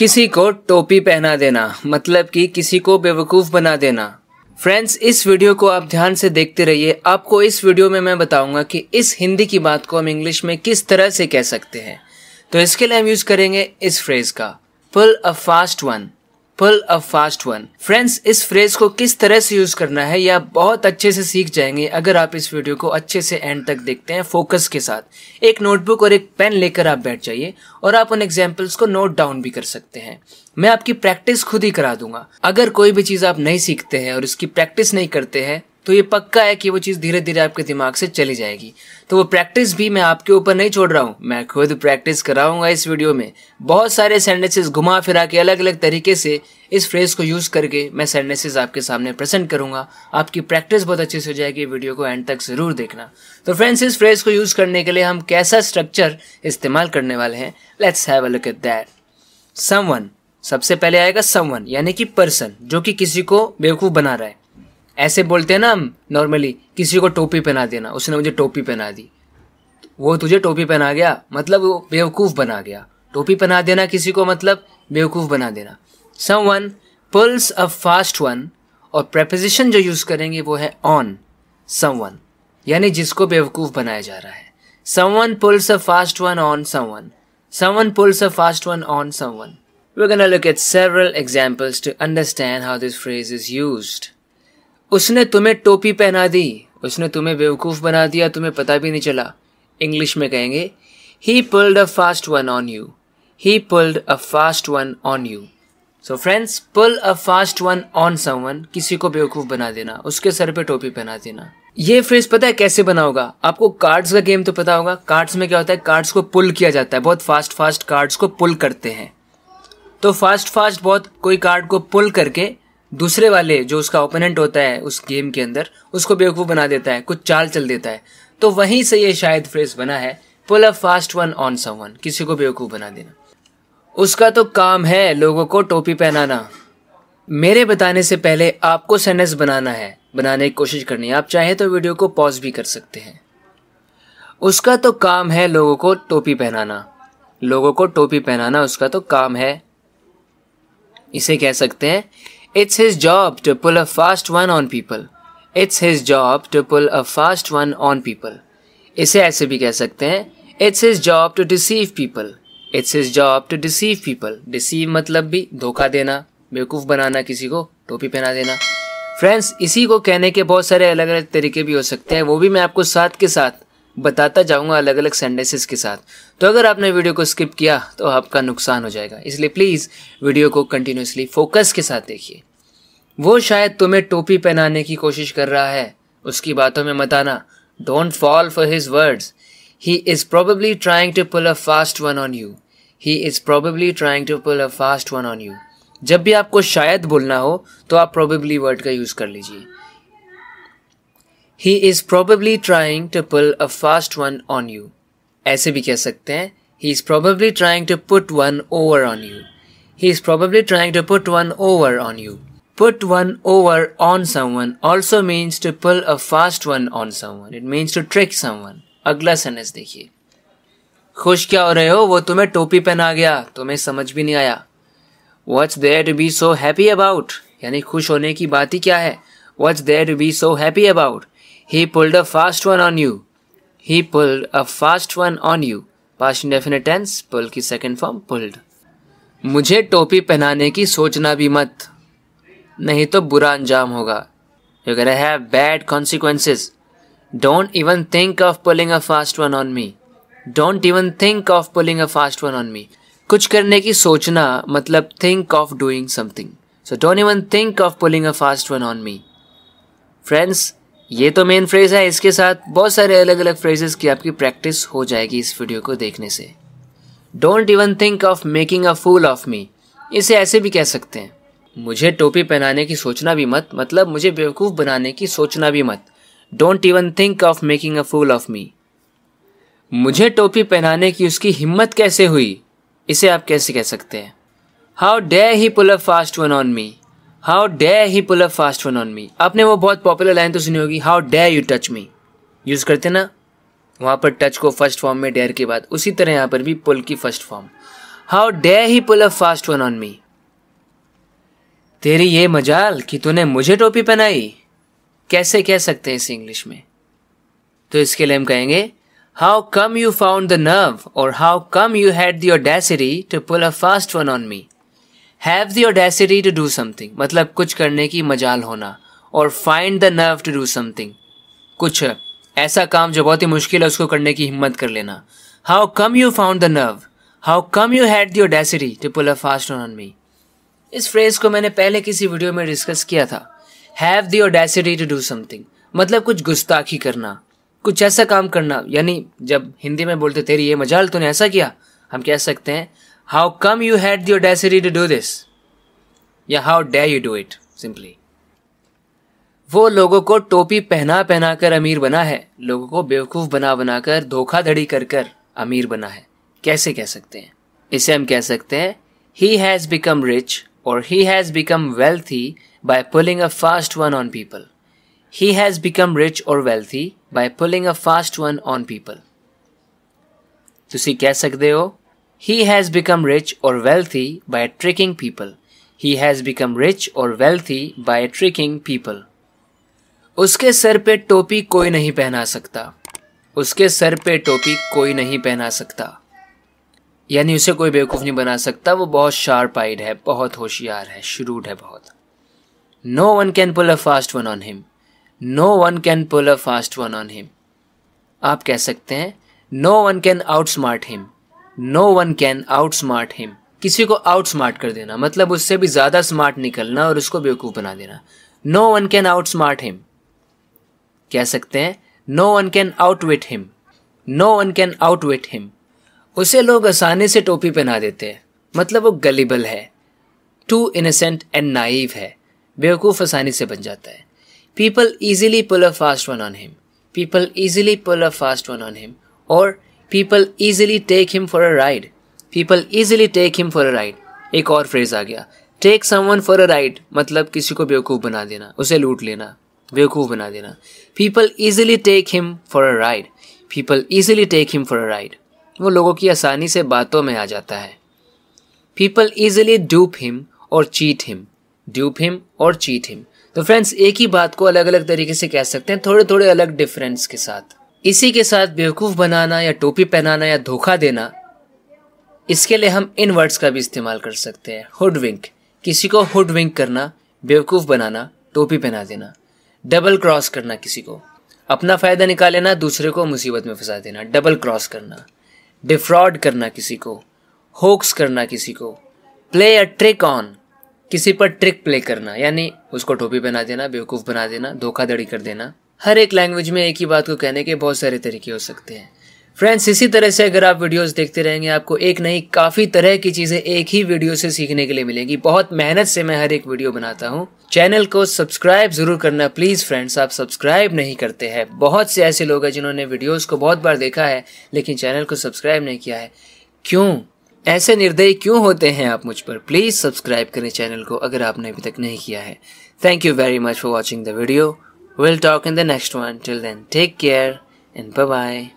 किसी को टोपी पहना देना मतलब कि किसी को बेवकूफ़ बना देना फ्रेंड्स इस वीडियो को आप ध्यान से देखते रहिए आपको इस वीडियो में मैं बताऊंगा कि इस हिंदी की बात को हम इंग्लिश में किस तरह से कह सकते हैं तो इसके लिए हम यूज़ करेंगे इस फ्रेज़ का pull a fast one pull a fast one friends इस फ्रेज को किस तरह से यूज करना है या आप बहुत अच्छे से सीख जाएंगे अगर आप इस वीडियो को अच्छे से एंड तक देखते हैं फोकस के साथ एक नोटबुक और एक पेन लेकर आप बैठ जाइए और आप उन एग्जाम्पल्स को नोट डाउन भी कर सकते हैं मैं आपकी प्रैक्टिस खुद ही करा दूंगा अगर कोई भी चीज आप नहीं सीखते हैं और इसकी प्रैक्टिस नहीं करते हैं तो ये पक्का है कि वो चीज़ धीरे धीरे आपके दिमाग से चली जाएगी तो वो प्रैक्टिस भी मैं आपके ऊपर नहीं छोड़ रहा हूँ मैं खुद प्रैक्टिस कराऊंगा इस वीडियो में बहुत सारे सेंटेंसेस घुमा फिरा के अलग अलग तरीके से इस फ्रेज़ को यूज़ करके मैं सेंटेंसेस आपके सामने प्रेजेंट करूंगा आपकी प्रैक्टिस बहुत अच्छे से हो जाएगी वीडियो को एंड तक ज़रूर देखना तो फ्रेंड्स इस फ्रेज़ को यूज़ करने के लिए हम कैसा स्ट्रक्चर इस्तेमाल करने वाले हैं let's have a look at that someone सबसे पहले आएगा समवन यानी कि पर्सन जो कि किसी को बेवकूफ़ बना रहा है ऐसे बोलते हैं ना हम नॉर्मली किसी को टोपी पहना देना उसने मुझे टोपी पहना दी वो तुझे टोपी पहना गया मतलब वो बेवकूफ़ बना गया टोपी पहना देना किसी को मतलब बेवकूफ़ बना देना someone pulls a fast one और प्रेपोजिशन जो यूज़ करेंगे वो है ऑन सम वन यानी जिसको बेवकूफ़ बनाया जा रहा है someone pulls a fast one on someone someone pulls a fast one on someone We're gonna look at several examples to understand how this phrase is उसने तुम्हें टोपी पहना दी उसने तुम्हें बेवकूफ़ बना दिया तुम्हें पता भी नहीं चला इंग्लिश में कहेंगे he pulled a fast one on you he pulled a fast one on you so friends pull a fast one on someone किसी को बेवकूफ़ बना देना उसके सर पे टोपी पहना देना ये फ्रेज पता है कैसे बना होगा आपको कार्ड्स का गेम तो पता होगा कार्ड्स में क्या होता है कार्ड्स को पुल किया जाता है बहुत फास्ट फास्ट कार्ड्स को पुल करते हैं तो फास्ट फास्ट बहुत कोई कार्ड को पुल करके दूसरे वाले जो उसका ओपोनेंट होता है उस गेम के अंदर उसको बेवकूफ़ बना देता है कुछ चाल चल देता है तो वहीं से ये शायद फ्रेज बना है pull a fast one on someone किसी को बेवकूफ़ बना देना उसका तो काम है लोगों को टोपी पहनाना मेरे बताने से पहले आपको सेंटेंस बनाना है बनाने की कोशिश करनी है आप चाहें तो वीडियो को पॉज भी कर सकते हैं उसका तो काम है लोगों को टोपी पहनाना लोगों को टोपी पहनाना उसका तो काम है इसे कह सकते हैं It's his job to pull a fast one on people. It's his job to pull a fast one on people. इसे ऐसे भी कह सकते हैं it's his job to deceive people it's his job to deceive people deceive मतलब भी धोखा देना बेवकूफ़ बनाना किसी को टोपी पहना देना फ्रेंड्स इसी को कहने के बहुत सारे अलग अलग तरीके भी हो सकते हैं वो भी मैं आपको साथ के साथ बताता जाऊंगा अलग अलग सेंटेंसेस के साथ तो अगर आपने वीडियो को स्किप किया तो आपका नुकसान हो जाएगा इसलिए प्लीज़ वीडियो को कंटिन्यूसली फोकस के साथ देखिए वो शायद तुम्हें टोपी पहनाने की कोशिश कर रहा है उसकी बातों में मत आना don't fall for his words he is probably trying to pull a fast one on you he is probably trying to pull a fast one on you जब भी आपको शायद बोलना हो तो आप प्रोबेबली वर्ड का यूज़ कर लीजिए he is probably trying to pull a fast one on you ऐसे भी कह सकते हैं he is probably trying to put one over on you he is probably trying to put one over on you put one over on someone also means to pull a fast one on someone. It means to trick someone. अगला sentence देखिए खुश क्या हो रहे हो वो तुम्हें टोपी पहना गया तुम्हें समझ भी नहीं आया what's there to be so happy about यानी खुश होने की बात ही क्या है what's there to be so happy about He pulled a fast one on you. He pulled a fast one on you. Past indefinite tense, pull की second form pulled. मुझे टोपी पहनाने की सोचना भी मत नहीं तो बुरा अंजाम होगा you can have bad consequences don't even think of pulling a fast one on me don't even think of pulling a fast one on me कुछ करने की सोचना मतलब think of doing something so don't even think of pulling a fast one on me friends ये तो main phrase है इसके साथ बहुत सारे अलग अलग फ्रेजेस की आपकी प्रैक्टिस हो जाएगी इस वीडियो को देखने से don't even think of making a fool of me इसे ऐसे भी कह सकते हैं मुझे टोपी पहनाने की सोचना भी मत मतलब मुझे बेवकूफ़ बनाने की सोचना भी मत don't even think of making a fool of me मुझे टोपी पहनाने की उसकी हिम्मत कैसे हुई इसे आप कैसे कह सकते हैं how dare he pull a fast one on me how dare he pull up fast one on me आपने वो बहुत पॉपुलर लाइन तो सुनी होगी how dare you touch me use करते ना वहाँ पर टच को फर्स्ट फॉर्म में डेयर के बाद उसी तरह यहाँ पर भी पुल की first form how dare he pull up fast one on me तेरी ये मजाल कि तूने मुझे टोपी पहनाई कैसे कह सकते हैं इसे इंग्लिश में तो इसके लिए हम कहेंगे how come you found the nerve और how come you had the audacity to pull a fast one on me have the audacity to do something मतलब कुछ करने की मजाल होना और find the nerve to do something कुछ ऐसा काम जो बहुत ही मुश्किल है उसको करने की हिम्मत कर लेना how come you found the nerve how come you had the audacity to pull a fast on me इस फ्रेज को मैंने पहले किसी वीडियो में डिस्कस किया था have the audacity to do something मतलब कुछ गुस्ताखी करना कुछ ऐसा काम करना यानी जब हिंदी में बोलते तेरी ये मजाल तूने ऐसा किया हम कह सकते हैं how come you had the audacity to do this? या how dare you do it simply वो लोगों को टोपी पहना पहना कर अमीर बना है लोगों को बेवकूफ़ बना बना कर धोखाधड़ी कर कर अमीर बना है कैसे कह सकते हैं इसे हम कह सकते हैं ही हैज़ बिकम रिच और he has become wealthy by pulling a fast one on people he has become rich और wealthy by pulling a fast one on people तुम कह सकते हो He has become rich or wealthy by tricking people. He has become rich or wealthy by tricking people. उसके सर पे टोपी कोई नहीं पहना सकता उसके सर पे टोपी कोई नहीं पहना सकता यानी उसे कोई बेवकूफ़ नहीं बना सकता वो बहुत शार्प आइड है बहुत होशियार है शुरूड है बहुत no one can pull a fast one on him no one can pull a fast one on him आप कह सकते हैं no one can outsmart him no one can outsmart him किसी को out smart कर देना मतलब उससे भी ज़्यादा स्मार्ट निकलना और उसको बेवकूफ़ बना देना no one can outsmart him कह सकते हैं no one can outwit him no one can outwit him उसे लोग आसानी से टोपी पहना देते हैं मतलब वो गलीबल है टू इनोसेंट एंड नाइव है बेवकूफ़ आसानी से बन जाता है people easily pull a fast one on him people easily pull a fast one on him और people easily take him for a ride people easily take him for a ride एक और फ्रेज आ गया take someone for a ride मतलब किसी को बेवकूफ़ बना देना उसे लूट लेना बेवकूफ़ बना देना people easily take him for a ride people easily take him for a ride वो लोगों की आसानी से बातों में आ जाता है पीपल ईजिली डूप हिम और चीट हिम ड्यूप हिम और चीट हिम तो फ्रेंड्स एक ही बात को अलग अलग तरीके से कह सकते हैं थोड़े थोड़े अलग डिफरेंस के साथ इसी के साथ बेवकूफ़ बनाना या टोपी पहनाना या धोखा देना इसके लिए हम इन वर्ड्स का भी इस्तेमाल कर सकते हैं हुड विंक किसी को हुड विंक करना बेवकूफ़ बनाना टोपी पहना देना डबल क्रॉस करना किसी को अपना फ़ायदा निकाल लेना दूसरे को मुसीबत में फंसा देना डबल क्रॉस करना डिफ्रॉड करना किसी को होक्स करना किसी को प्ले अ ट्रिक ऑन किसी पर ट्रिक प्ले करना यानी उसको टोपी पहना देना बेवकूफ़ बना देना धोखाधड़ी कर देना हर एक लैंग्वेज में एक ही बात को कहने के बहुत सारे तरीके हो सकते हैं फ्रेंड्स इसी तरह से अगर आप वीडियोस देखते रहेंगे आपको एक नई काफ़ी तरह की चीज़ें एक ही वीडियो से सीखने के लिए मिलेंगी बहुत मेहनत से मैं हर एक वीडियो बनाता हूँ चैनल को सब्सक्राइब ज़रूर करना प्लीज़ फ्रेंड्स आप सब्सक्राइब नहीं करते हैं बहुत से ऐसे लोग हैं जिन्होंने वीडियोज़ को बहुत बार देखा है लेकिन चैनल को सब्सक्राइब नहीं किया है क्यों ऐसे निर्दयी क्यों होते हैं आप मुझ पर प्लीज़ सब्सक्राइब करें चैनल को अगर आपने अभी तक नहीं किया है thank you very much for watching the video We'll talk in the next one. Till then, take care and bye bye.